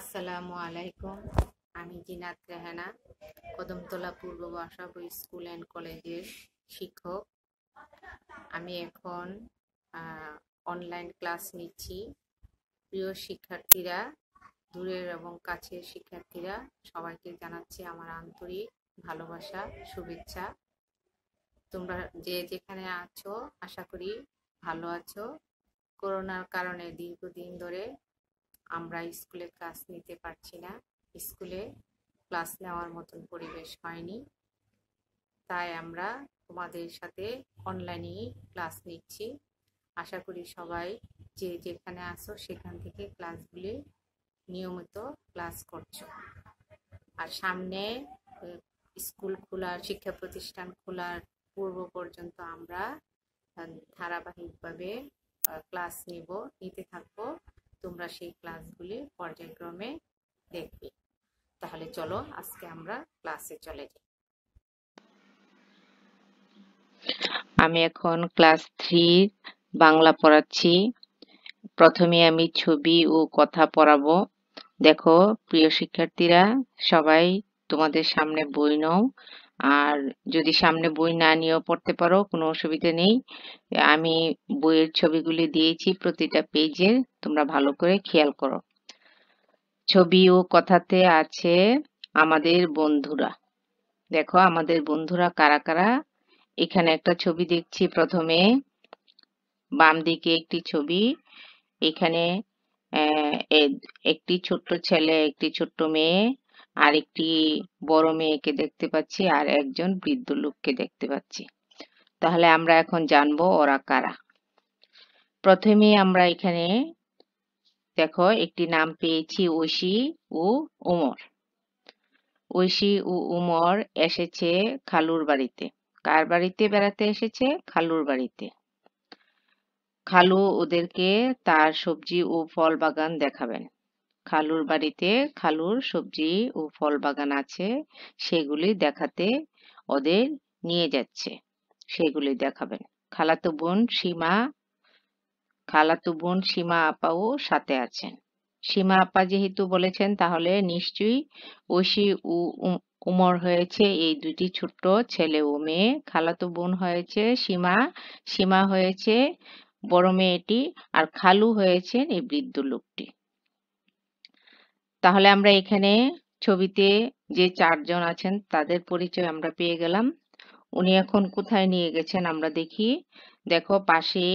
আসসালামু আলাইকুম আমি জিনাত রেহানা কদমতলা পূর্ব বাসাপুর স্কুল অ্যান্ড কলেজের শিক্ষক আমি এখন অনলাইন ক্লাস নিচ্ছি প্রিয় শিক্ষার্থীরা দূরের এবং কাছের শিক্ষার্থীরা সবাইকে জানাচ্ছি আমার আন্তরিক ভালোবাসা শুভেচ্ছা তোমরা যে যেখানে আছো আশা করি ভালো আছো করোনার কারণে দীর্ঘদিন ধরে আমরা স্কুলে ক্লাস নিতে পারছি না স্কুলে ক্লাস নেওয়ার মতন পরিবেশ হয়নি তাই আমরা তোমাদের সাথে অনলাইনে ক্লাস নিচ্ছি আশা করি সবাই যে যেখানে আসো সেখান থেকে ক্লাসগুলি নিয়মিত ক্লাস করছো আর সামনে স্কুল খোলার শিক্ষা প্রতিষ্ঠান খোলার পূর্ব পর্যন্ত আমরা ধারাবাহিকভাবে ক্লাস নিব নিতে থাকবো তোমরা সেই ক্লাসগুলি পর্যায়ক্রমে দেখবে তাহলে চলো আজকে আমরা ক্লাসে চলে যাই আমি এখন ক্লাস থ্রি বাংলা পড়াচ্ছি প্রথমে আমি ছবি ও কথা পড়াবো দেখো প্রিয় শিক্ষার্থীরা সবাই তোমাদের সামনে বই নাও আর যদি সামনে বই না নিয়েও পড়তে পারো কোনো অসুবিধা নেই আমি বইয়ের ছবিগুলি দিয়েছি প্রতিটা পেজে তোমরা ভালো করে খেয়াল করো ছবি ও কথাতে আছে আমাদের বন্ধুরা দেখো আমাদের বন্ধুরা কারা কারা এখানে একটা ছবি দেখছি প্রথমে বাম দিকে একটি ছবি এখানে একটি ছোট্ট ছেলে একটি ছোট্ট মেয়ে আর একটি বড় মেয়েকে দেখতে পাচ্ছি আর একজন বৃদ্ধ লোককে দেখতে পাচ্ছি তাহলে আমরা এখন জানবো ওরা কারা প্রথমে আমরা এখানে দেখো একটি নাম পেয়েছি ঐশী ও উমর ঐশী ও উমর এসেছে খালুর বাড়িতে কার বাড়িতে বেড়াতে এসেছে খালুর বাড়িতে খালু ওদেরকে তার সবজি ও ফল বাগান দেখাবেন খালুর বাড়িতে খালুর সবজি ও ফল বাগান আছে সেগুলি দেখাতে ওদের নিয়ে যাচ্ছে সেগুলি দেখাবেন খালাতু বোন সীমা খালাতু বোন সীমা আপাও সাথে আছেন সীমা আপা যেহেতু বলেছেন তাহলে নিশ্চয়ই ঐশী ও উমর হয়েছে এই দুটি ছোট্ট ছেলে ও মেয়ে খালাতো বোন হয়েছে সীমা সীমা হয়েছে বড় মেয়েটি আর খালু হয়েছেন এই বৃদ্ধ লোকটি তাহলে আমরা এখানে ছবিতে যে চারজন আছেন তাদের পরিচয় আমরা পেয়ে গেলাম উনি এখন কোথায় নিয়ে গেছেন আমরা দেখি দেখো পাশে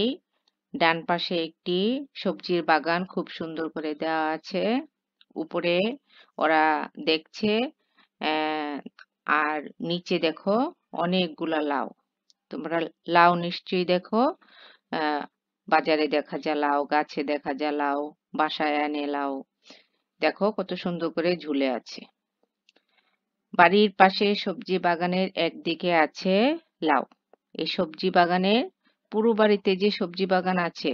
ডান পাশে একটি সবজির বাগান খুব সুন্দর করে দেওয়া আছে উপরে ওরা দেখছে আর নিচে দেখো অনেকগুলা লাউ তোমরা লাউ নিশ্চয়ই দেখো বাজারে দেখা যায় লাউ গাছে দেখা যায় লাউ বাসায় আনে লাউ দেখো কত সুন্দর করে ঝুলে আছে বাড়ির পাশে সবজি বাগানের একদিকে আছে লাউ এই সবজি বাগানে পুরো বাড়িতে যে সবজি বাগান আছে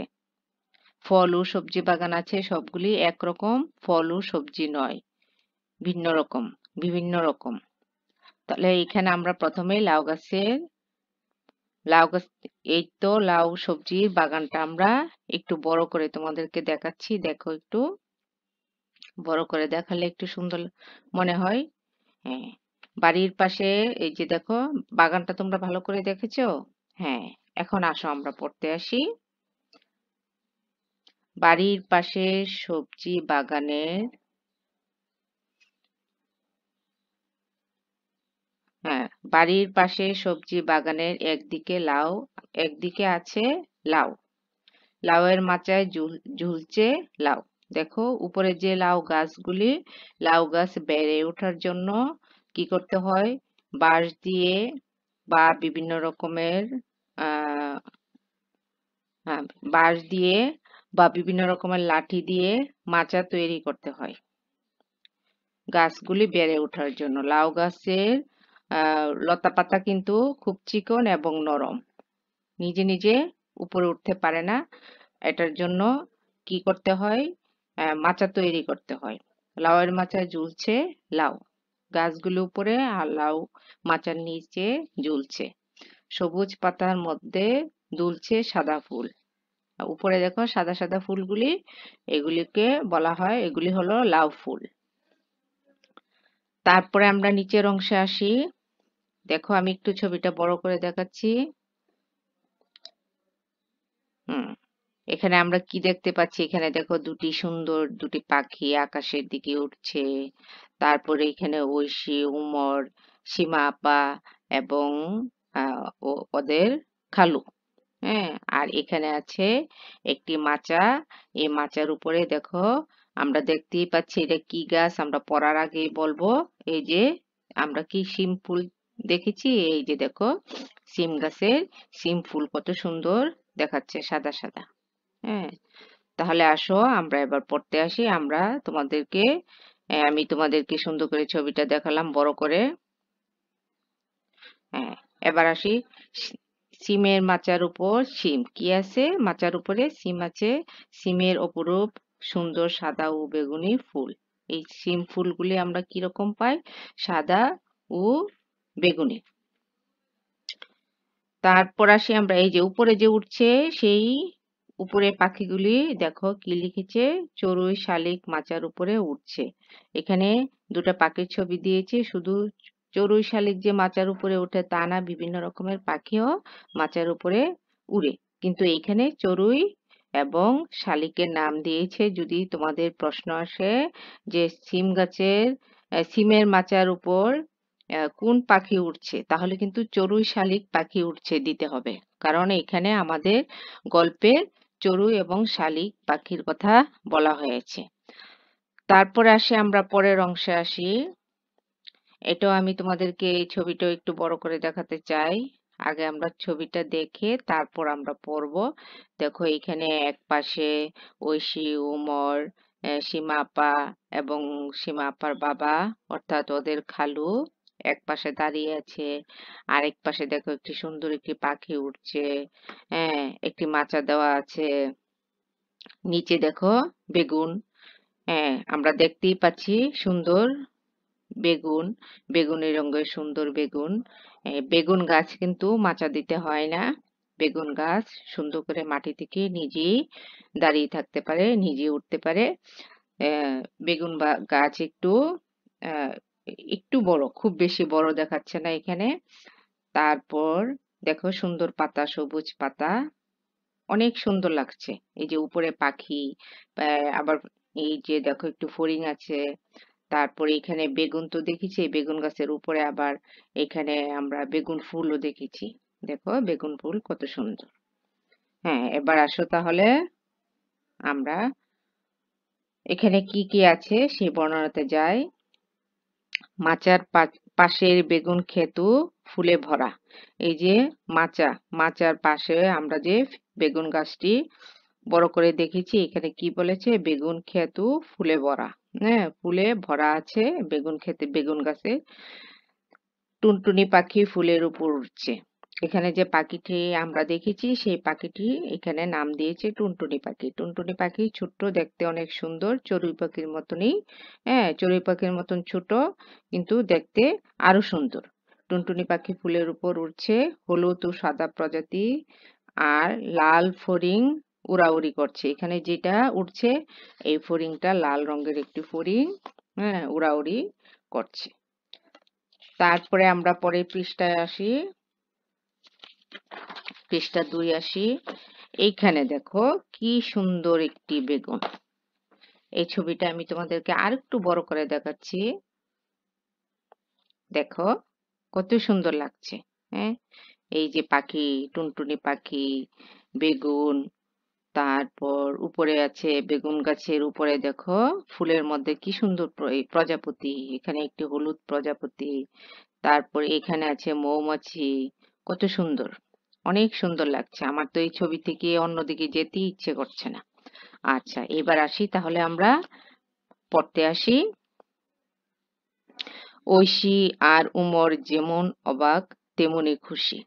ফল ও সবজি বাগান আছে সবগুলি একরকম ফল ও সবজি নয় ভিন্ন রকম বিভিন্ন রকম তাহলে এখানে আমরা প্রথমে লাউ গাছের লাউ গাছ এই তো লাউ সবজির বাগানটা আমরা একটু বড় করে তোমাদেরকে দেখাচ্ছি দেখো একটু বড় করে দেখালে একটু সুন্দর মনে হয় হ্যাঁ বাড়ির পাশে এই যে দেখো বাগানটা তোমরা ভালো করে দেখেছ হ্যাঁ এখন আসো আমরা পড়তে আসি বাড়ির পাশে সবজি বাগানের হ্যাঁ বাড়ির পাশে সবজি বাগানের একদিকে লাউ একদিকে আছে লাউ লাউয়ের মাচায় ঝুলছে লাউ দেখো উপরে যে লাউ গাছগুলি লাউ গাছ বেড়ে ওঠার জন্য কি করতে হয় বাঁশ দিয়ে বা বিভিন্ন রকমের হ্যাঁ, বাঁশ দিয়ে বা বিভিন্ন রকমের লাঠি দিয়ে মাচা তৈরি করতে হয় গাছগুলি বেড়ে ওঠার জন্য লাউ গাছের লতা পাতা কিন্তু খুব চিকন এবং নরম নিজে নিজে উপরে উঠতে পারে না এটার জন্য কি করতে হয় মাচা তৈরি করতে হয় লাউয়ের মাচায় ঝুলছে লাউ গাছগুলো উপরে আর লাউ মাচার নিচে ঝুলছে সবুজ পাতার মধ্যে দুলছে সাদা ফুল উপরে দেখো সাদা সাদা ফুলগুলি এগুলিকে বলা হয় এগুলি হলো লাউ ফুল তারপরে আমরা নিচের অংশে আসি দেখো আমি একটু ছবিটা বড় করে দেখাচ্ছি হুম এখানে আমরা কি দেখতে পাচ্ছি এখানে দেখো দুটি সুন্দর দুটি পাখি আকাশের দিকে উঠছে তারপরে এখানে ঐশী উমর সীমা আপা এবং ওদের খালু হ্যাঁ আর এখানে আছে একটি মাচা এই মাচার উপরে দেখো আমরা দেখতেই পাচ্ছি এটা কি গাছ আমরা পড়ার আগে বলবো এই যে আমরা কি শিম ফুল দেখেছি এই যে দেখো সিম গাছের সিম ফুল কত সুন্দর দেখাচ্ছে সাদা সাদা হ্যাঁ তাহলে আসো আমরা এবার পড়তে আসি আমরা তোমাদেরকে আমি তোমাদেরকে সুন্দর করে ছবিটা দেখালাম বড় করে হ্যাঁ এবার আসি সিমের মাচার উপর সিম কি আছে মাচার উপরে সিম আছে সিমের অপরূপ সুন্দর সাদা ও বেগুনি ফুল এই সিম ফুলগুলি আমরা কিরকম পাই সাদা ও বেগুনি তারপর আসি আমরা এই যে উপরে যে উঠছে সেই উপরে পাখিগুলি দেখো কি লিখেছে চড়ুই শালিক মাচার উপরে উঠছে এখানে দুটো পাখির ছবি দিয়েছে শুধু চড়ুই শালিক যে মাচার উপরে উঠে তা না বিভিন্ন রকমের পাখিও মাচার উপরে উড়ে কিন্তু এখানে চড়ুই এবং শালিকের নাম দিয়েছে যদি তোমাদের প্রশ্ন আসে যে সিম গাছের সিমের মাচার উপর কোন পাখি উঠছে তাহলে কিন্তু চড়ুই শালিক পাখি উঠছে দিতে হবে কারণ এখানে আমাদের গল্পের চড়ুই এবং শালিক পাখির কথা বলা হয়েছে তারপরে আসি আমরা পরের অংশে আসি এটাও আমি তোমাদেরকে এই ছবিটা একটু বড় করে দেখাতে চাই আগে আমরা ছবিটা দেখে তারপর আমরা পড়ব দেখো এখানে এক পাশে ঐশী উমর সীমাপা এবং সীমাপার বাবা অর্থাৎ ওদের খালু এক পাশে দাঁড়িয়ে আছে আরেক পাশে দেখো একটি সুন্দর একটি পাখি উঠছে হ্যাঁ একটি মাচা দেওয়া আছে নিচে দেখো বেগুন হ্যাঁ আমরা দেখতেই পাচ্ছি সুন্দর বেগুন বেগুনের রঙের সুন্দর বেগুন বেগুন গাছ কিন্তু মাচা দিতে হয় না বেগুন গাছ সুন্দর করে মাটি থেকে নিজেই দাঁড়িয়ে থাকতে পারে নিজে উঠতে পারে বেগুন গাছ একটু একটু বড় খুব বেশি বড় দেখাচ্ছে না এখানে তারপর দেখো সুন্দর পাতা সবুজ পাতা অনেক সুন্দর লাগছে এই যে উপরে পাখি আবার এই যে দেখো একটু ফরিং আছে তারপরে এখানে বেগুন তো দেখেছি বেগুন গাছের উপরে আবার এখানে আমরা বেগুন ফুলও দেখেছি দেখো বেগুন ফুল কত সুন্দর হ্যাঁ এবার আসো তাহলে আমরা এখানে কি কি আছে সেই বর্ণনাতে যাই মাচার পাশের বেগুন খেতু ফুলে ভরা এই যে মাচা মাচার পাশে আমরা যে বেগুন গাছটি বড় করে দেখেছি এখানে কি বলেছে বেগুন খেতু ফুলে ভরা হ্যাঁ ফুলে ভরা আছে বেগুন খেতে বেগুন গাছে টুনটুনি পাখি ফুলের উপর উঠছে এখানে যে পাখিটি আমরা দেখেছি সেই পাখিটি এখানে নাম দিয়েছে টুনটুনি পাখি টুনটুনি পাখি ছোট্ট দেখতে অনেক সুন্দর চড়ুই পাখির মতনই হ্যাঁ চড়ুই পাখির মতন ছোট কিন্তু দেখতে আরো সুন্দর টুনটুনি পাখি ফুলের উপর উঠছে হলুদ ও সাদা প্রজাতি আর লাল ফড়িং উড়াউড়ি করছে এখানে যেটা উঠছে এই ফড়িংটা লাল রঙের একটি ফড়িং হ্যাঁ উড়াউড়ি করছে তারপরে আমরা পরের পৃষ্ঠায় আসি পৃষ্ঠা দুই আসি এইখানে দেখো কি সুন্দর একটি বেগুন এই ছবিটা আমি তোমাদেরকে আর একটু বড় করে দেখাচ্ছি দেখো কত সুন্দর লাগছে হ্যাঁ এই যে পাখি টুনটুনি পাখি বেগুন তারপর উপরে আছে বেগুন গাছের উপরে দেখো ফুলের মধ্যে কি সুন্দর প্রজাপতি এখানে একটি হলুদ প্রজাপতি তারপর এখানে আছে মৌমাছি কত সুন্দর অনেক সুন্দর লাগছে আমার তো এই ছবি থেকে অন্যদিকে যেতে ইচ্ছে করছে না আচ্ছা এবার আসি তাহলে আমরা পড়তে আসি ঐশী আর উমর যেমন অবাক তেমনি খুশি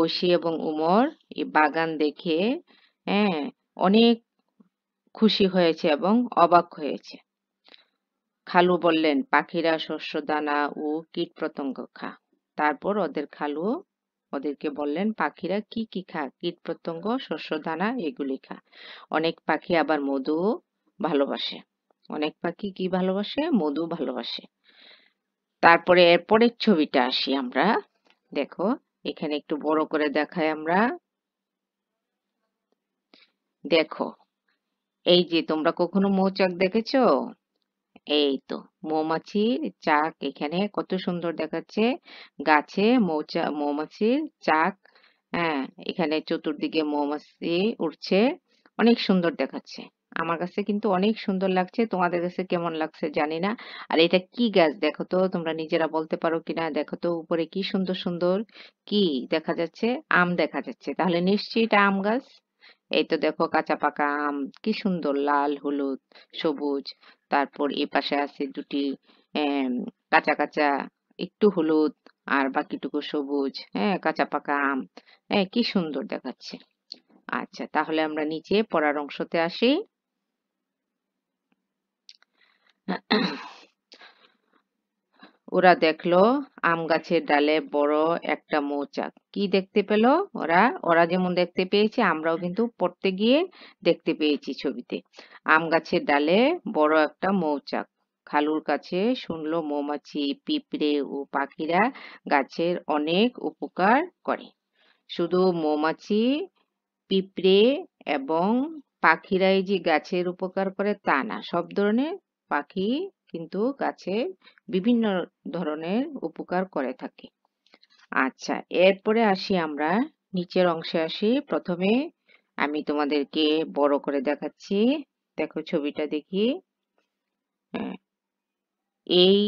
ঐশী এবং উমর এই বাগান দেখে হ্যাঁ অনেক খুশি হয়েছে এবং অবাক হয়েছে খালু বললেন পাখিরা শস্য দানা ও কীট পতঙ্গ খা তারপর ওদের খালু ওদেরকে বললেন পাখিরা কি কি খা কীট পতঙ্গ শস্য দানা এগুলি খা অনেক পাখি আবার মধুও ভালোবাসে অনেক পাখি কি ভালোবাসে মধু ভালোবাসে তারপরে এরপরের ছবিটা আসি আমরা দেখো এখানে একটু বড় করে দেখাই আমরা দেখো এই যে তোমরা কখনো মৌচাক দেখেছো এই তো মৌমাছির চাক এখানে কত সুন্দর দেখাচ্ছে গাছে মৌচা মৌমাছির চাক হ্যাঁ এখানে চতুর্দিকে মৌমাছি উঠছে অনেক সুন্দর দেখাচ্ছে আমার কাছে কিন্তু অনেক সুন্দর লাগছে তোমাদের কাছে কেমন লাগছে জানি না আর এটা কি গাছ দেখো তো তোমরা নিজেরা বলতে পারো কিনা দেখো তো উপরে কি সুন্দর সুন্দর কি দেখা যাচ্ছে আম দেখা যাচ্ছে তাহলে নিশ্চয়ই এটা আম গাছ এই তো দেখো কাঁচা পাকা আম কি সুন্দর লাল হলুদ সবুজ তারপর এ পাশে আছে দুটি কাঁচা কাঁচা একটু হলুদ আর বাকিটুকু সবুজ হ্যাঁ কাঁচা পাকা আম হ্যাঁ কি সুন্দর দেখাচ্ছে আচ্ছা তাহলে আমরা নিচে পড়ার অংশতে আসি ওরা দেখলো আম গাছের ডালে বড় একটা মৌচাক কি দেখতে পেল ওরা ওরা যেমন দেখতে পেয়েছে আমরাও কিন্তু পড়তে গিয়ে দেখতে পেয়েছি ছবিতে আম গাছের ডালে বড় একটা মৌচাক খালুর কাছে শুনলো মৌমাছি পিঁপড়ে ও পাখিরা গাছের অনেক উপকার করে শুধু মৌমাছি পিঁপড়ে এবং পাখিরাই যে গাছের উপকার করে তা না সব ধরনের পাখি কিন্তু গাছে বিভিন্ন ধরনের উপকার করে থাকে আচ্ছা এরপরে আসি আমরা নিচের অংশে আসি প্রথমে আমি তোমাদেরকে বড় করে দেখাচ্ছি দেখো ছবিটা দেখি হ্যাঁ, এই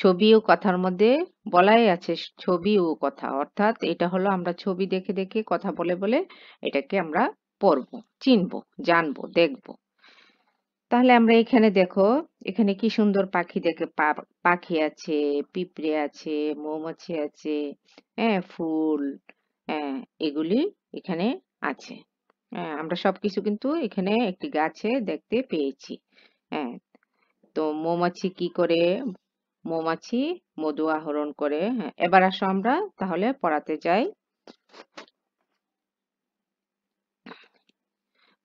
ছবি ও কথার মধ্যে বলাই আছে ছবি ও কথা অর্থাৎ এটা হলো আমরা ছবি দেখে দেখে কথা বলে বলে এটাকে আমরা পড়ব চিনব জানব দেখব তাহলে আমরা এখানে দেখো এখানে কি সুন্দর পাখি দেখে পাখি আছে পিঁপড়ে আছে মৌমাছি আছে হ্যাঁ ফুল হ্যাঁ এগুলি এখানে আছে হ্যাঁ আমরা সবকিছু কিন্তু এখানে একটি গাছে দেখতে পেয়েছি হ্যাঁ তো মৌমাছি কি করে মৌমাছি মধু আহরণ করে হ্যাঁ, এবার আসো আমরা তাহলে পড়াতে যাই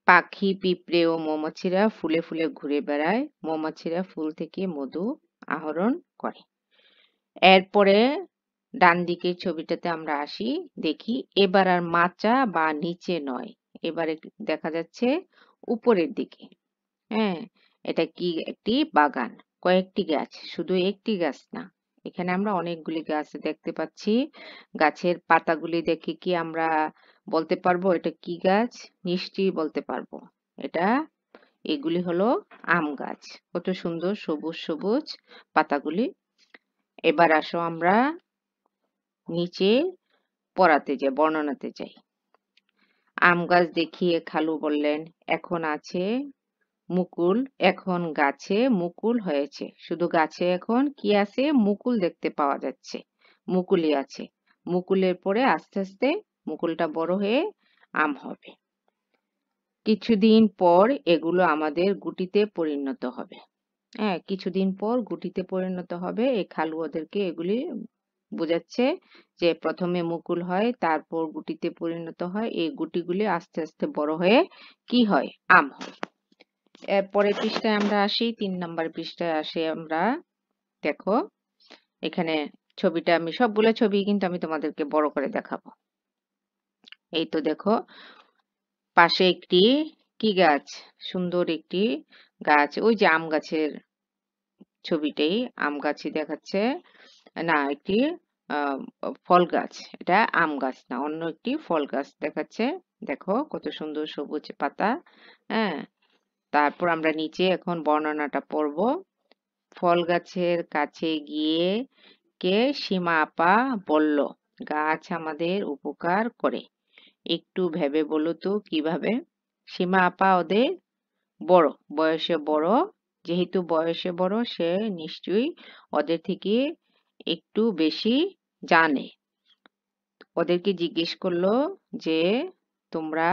পাখি পিঁপড়ে ও মৌমাছিরা ফুলে ফুলে ঘুরে বেড়ায় মৌমাছিরা ফুল থেকে মধু আহরণ করে এরপরে ডান দিকের ছবিটাতে আমরা আসি দেখি এবার আর মাচা বা নিচে নয় এবারে দেখা যাচ্ছে উপরের দিকে হ্যাঁ এটা কি একটি বাগান কয়েকটি গাছ শুধু একটি গাছ না এখানে আমরা অনেকগুলি গাছ দেখতে পাচ্ছি গাছের পাতাগুলি দেখে কি আমরা বলতে পারবো এটা কি গাছ নিশ্চয়ই বলতে পারবো এটা এগুলি হলো আম গাছ কত সুন্দর সবুজ সবুজ পাতাগুলি এবার আসো আমরা নিচে পড়াতে যাই বর্ণনাতে যাই আম গাছ দেখিয়ে খালু বললেন এখন আছে মুকুল এখন গাছে মুকুল হয়েছে শুধু গাছে এখন কি আছে মুকুল দেখতে পাওয়া যাচ্ছে মুকুলই আছে মুকুলের পরে আস্তে আস্তে মুকুলটা বড় হয়ে আম হবে কিছুদিন পর এগুলো আমাদের গুটিতে পরিণত হবে হ্যাঁ কিছুদিন পর গুটিতে পরিণত হবে এই খালু ওদেরকে এগুলি বোঝাচ্ছে যে প্রথমে মুকুল হয় তারপর গুটিতে পরিণত হয় এই গুটিগুলি আস্তে আস্তে বড় হয়ে কি হয় আম হয় এরপরে পৃষ্ঠায় আমরা আসি তিন নম্বর পৃষ্ঠায় আসি আমরা দেখো এখানে ছবিটা আমি সবগুলো ছবি কিন্তু আমি তোমাদেরকে বড় করে দেখাবো এই তো দেখো পাশে একটি কি গাছ সুন্দর একটি গাছ ওই যে আম গাছের ছবিটাই আম গাছই দেখাচ্ছে না একটি ফল গাছ এটা আম গাছ না অন্য একটি ফল গাছ দেখাচ্ছে দেখো কত সুন্দর সবুজ পাতা হ্যাঁ তারপর আমরা নিচে এখন বর্ণনাটা পড়ব ফল গাছের কাছে গিয়ে কে সীমা আপা বলল গাছ আমাদের উপকার করে একটু ভেবে বলো তো কিভাবে সীমা আপা ওদের বড় বয়সে বড় যেহেতু বয়সে বড় সে নিশ্চয়ই ওদের থেকে একটু বেশি জানে ওদেরকে জিজ্ঞেস করলো যে তোমরা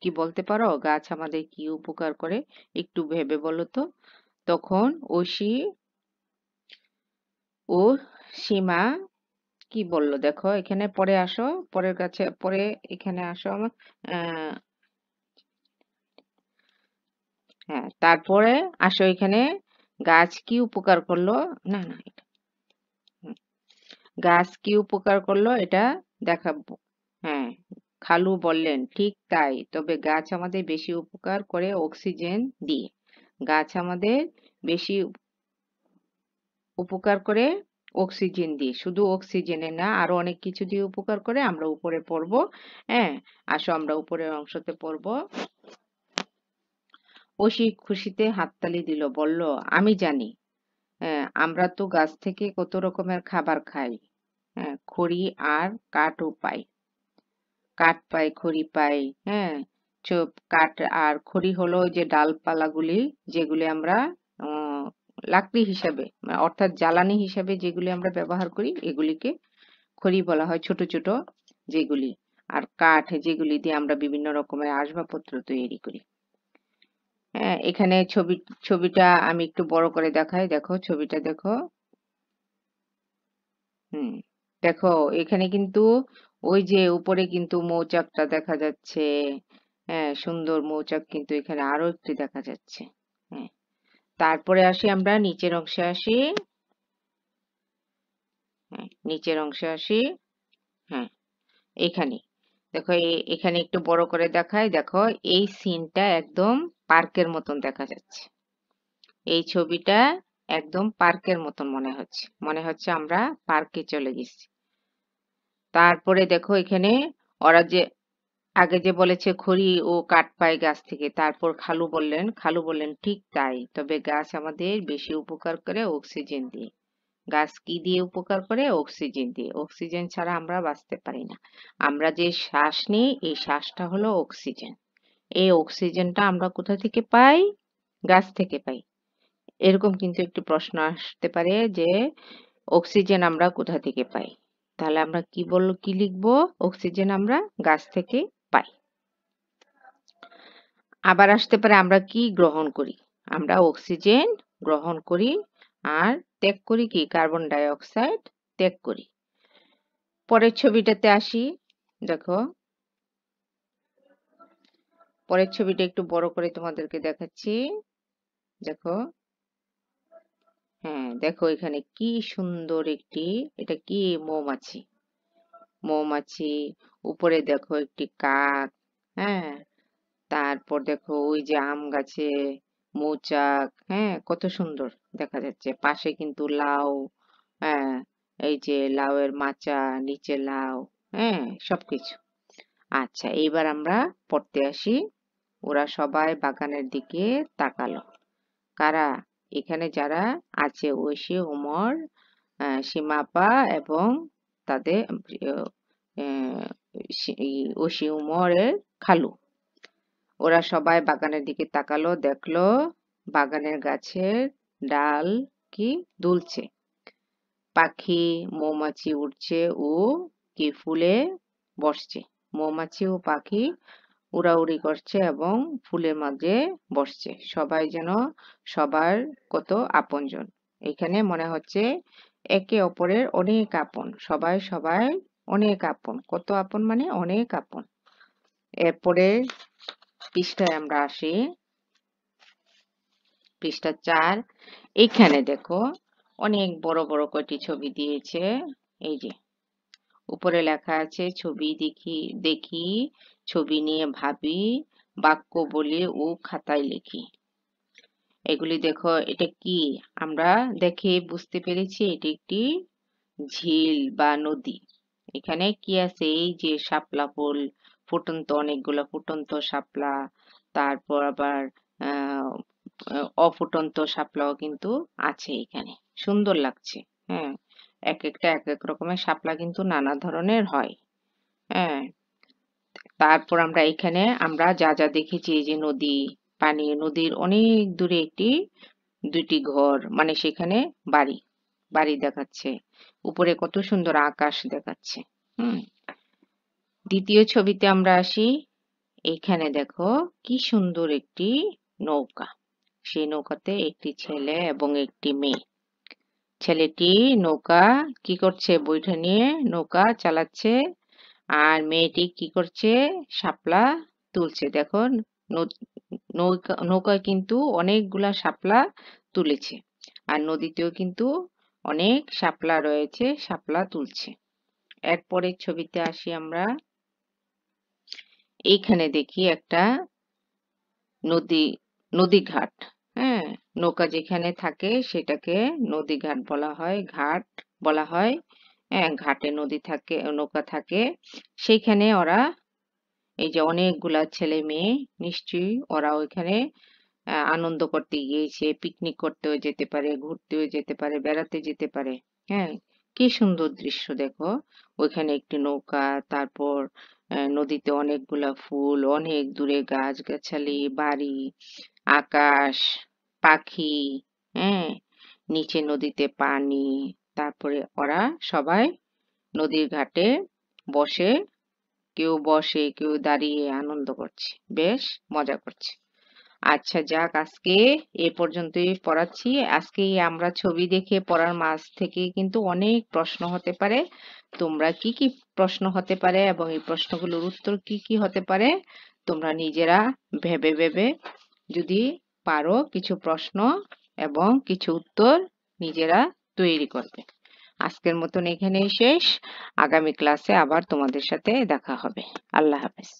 কি বলতে পারো গাছ আমাদের কি উপকার করে একটু ভেবে বলো তো তখন ঐশী ও সীমা কি বললো দেখো এখানে পরে আসো পরের কাছে পরে এখানে আসো আমার হ্যাঁ তারপরে আসো এখানে গাছ কি উপকার করলো না না গাছ কি উপকার করলো এটা দেখাবো হ্যাঁ খালু বললেন ঠিক তাই তবে গাছ আমাদের বেশি উপকার করে অক্সিজেন দিয়ে গাছ আমাদের বেশি উপকার করে অক্সিজেন দিয়ে শুধু অক্সিজেনে না আরো অনেক কিছু দিয়ে উপকার করে আমরা উপরে পড়বো হ্যাঁ আসো আমরা উপরের অংশতে পড়বো ওসি খুশিতে হাততালি দিল বলল আমি জানি আমরা তো গাছ থেকে কত রকমের খাবার খাই খড়ি আর কাঠও পাই কাঠ পাই খড়ি পাই হ্যাঁ চোপ কাঠ আর খড়ি হলো যে ডালপালাগুলি যেগুলি আমরা লাকড়ি হিসাবে মানে অর্থাৎ জ্বালানি হিসাবে যেগুলি আমরা ব্যবহার করি এগুলিকে খড়ি বলা হয় ছোট ছোট যেগুলি আর কাঠ যেগুলি দিয়ে আমরা বিভিন্ন রকমের আসবাবপত্র তৈরি করি হ্যাঁ, এখানে ছবি ছবিটা আমি একটু বড় করে দেখাই দেখো ছবিটা দেখো হুম দেখো এখানে কিন্তু ওই যে উপরে কিন্তু মৌচাকটা দেখা যাচ্ছে হ্যাঁ সুন্দর মৌচাক কিন্তু এখানে আরো একটি দেখা যাচ্ছে তারপরে আসি আমরা নিচের অংশে আসি হ্যাঁ নিচের অংশে আসি হ্যাঁ এখানে দেখো এখানে একটু বড় করে দেখায় দেখো এই সিনটা একদম পার্কের মতন দেখা যাচ্ছে এই ছবিটা একদম পার্কের মতন মনে হচ্ছে মনে হচ্ছে আমরা পার্কে চলে গেছি তারপরে দেখো এখানে ওরা যে আগে যে বলেছে খড়ি ও কাঠ পায় গাছ থেকে তারপর খালু বললেন খালু বললেন ঠিক তাই তবে গাছ আমাদের বেশি উপকার করে অক্সিজেন দিয়ে গাছ কি দিয়ে উপকার করে অক্সিজেন দিয়ে অক্সিজেন ছাড়া আমরা বাঁচতে পারি না আমরা যে শ্বাস নিই এই শ্বাসটা হলো অক্সিজেন এই অক্সিজেনটা আমরা কোথা থেকে পাই গাছ থেকে পাই এরকম কিন্তু একটি প্রশ্ন আসতে পারে যে অক্সিজেন আমরা কোথা থেকে পাই তাহলে আমরা কি বলবো কি লিখবো অক্সিজেন আমরা গাছ থেকে পাই আবার আসতে পারে আমরা কি গ্রহণ করি আমরা অক্সিজেন গ্রহণ করি আর ত্যাগ করি কি কার্বন ডাইঅক্সাইড ত্যাগ করি পরের ছবিটাতে আসি দেখো পরের ছবিটা একটু বড় করে তোমাদেরকে দেখাচ্ছি দেখো হ্যাঁ দেখো এখানে কি সুন্দর একটি এটা কি মৌমাছি মৌমাছি উপরে দেখো একটি কাক হ্যাঁ তারপর দেখো ওই যে আম গাছে মৌচাক হ্যাঁ কত সুন্দর দেখা যাচ্ছে পাশে কিন্তু লাউ হ্যাঁ এই যে লাউয়ের মাচা নিচে লাউ হ্যাঁ সবকিছু আচ্ছা এইবার আমরা পড়তে আসি ওরা সবাই বাগানের দিকে তাকালো কারা এখানে যারা আছে ঐশী ওমর সীমাপা এবং তাদের ওসি খালু ওরা সবাই বাগানের দিকে তাকালো দেখলো বাগানের গাছের ডাল কি দুলছে পাখি মৌমাছি উঠছে ও কি ফুলে বসছে মৌমাছি ও পাখি উড়াউড়ি করছে এবং ফুলের মাঝে বসছে সবাই যেন সবার কত আপনজন এখানে মনে হচ্ছে একে অপরের অনেক আপন সবাই সবাই অনেক আপন কত আপন মানে অনেক আপন এরপরে পৃষ্ঠায় আমরা আসি পৃষ্ঠা চার এখানে দেখো অনেক বড় বড় কয়টি ছবি দিয়েছে এই যে উপরে লেখা আছে ছবি দেখি দেখি ছবি নিয়ে ভাবি বাক্য বলি ও খাতায় লিখি এগুলি দেখো এটা কি আমরা দেখে বুঝতে পেরেছি এটি একটি ঝিল বা নদী এখানে কি আছে এই যে শাপলা ফুল ফুটন্ত অনেকগুলো ফুটন্ত শাপলা তারপর আবার অফুটন্ত শাপলাও কিন্তু আছে এখানে সুন্দর লাগছে হ্যাঁ এক একটা এক এক রকমের শাপলা কিন্তু নানা ধরনের হয় হ্যাঁ তারপর আমরা এখানে আমরা যা যা দেখেছি যে নদী পানি নদীর অনেক দূরে একটি দুইটি ঘর মানে সেখানে বাড়ি বাড়ি দেখাচ্ছে উপরে কত সুন্দর আকাশ দেখাচ্ছে দ্বিতীয় ছবিতে আমরা আসি এখানে দেখো কি সুন্দর একটি নৌকা সেই নৌকাতে একটি ছেলে এবং একটি মেয়ে ছেলেটি নৌকা কি করছে বৈঠা নিয়ে নৌকা চালাচ্ছে আর মেয়েটি কি করছে শাপলা তুলছে দেখো নৌকা নৌকা কিন্তু অনেকগুলা শাপলা তুলেছে আর নদীতেও কিন্তু অনেক শাপলা রয়েছে শাপলা তুলছে এরপরের ছবিতে আসি আমরা এইখানে দেখি একটা নদী নদী ঘাট হ্যাঁ নৌকা যেখানে থাকে সেটাকে নদী ঘাট বলা হয় ঘাট বলা হয় হ্যাঁ ঘাটে নদী থাকে নৌকা থাকে সেইখানে ওরা এই যে অনেকগুলা ছেলে মেয়ে নিশ্চয়ই ওরা ওইখানে আনন্দ করতে গিয়ে সে পিকনিক করতেও যেতে পারে ঘুরতেও যেতে পারে বেড়াতে যেতে পারে হ্যাঁ কি সুন্দর দৃশ্য দেখো ওইখানে একটি নৌকা তারপর নদীতে অনেকগুলা ফুল অনেক দূরে গাছ গাছালি বাড়ি আকাশ পাখি হ্যাঁ নিচে নদীতে পানি তারপরে ওরা সবাই নদীর ঘাটে বসে কেউ বসে কেউ দাঁড়িয়ে আনন্দ করছে বেশ মজা করছে আচ্ছা যাক আজকে এ পর্যন্তই পড়াচ্ছি আজকে আমরা ছবি দেখে পড়ার মাস থেকে কিন্তু অনেক প্রশ্ন হতে পারে তোমরা কি কি প্রশ্ন হতে পারে এবং এই প্রশ্নগুলোর উত্তর কি কি হতে পারে তোমরা নিজেরা ভেবে ভেবে যদি পারো কিছু প্রশ্ন এবং কিছু উত্তর নিজেরা তৈরি করবে আজকের মতন এখানেই শেষ আগামী ক্লাসে আবার তোমাদের সাথে দেখা হবে আল্লাহ হাফেজ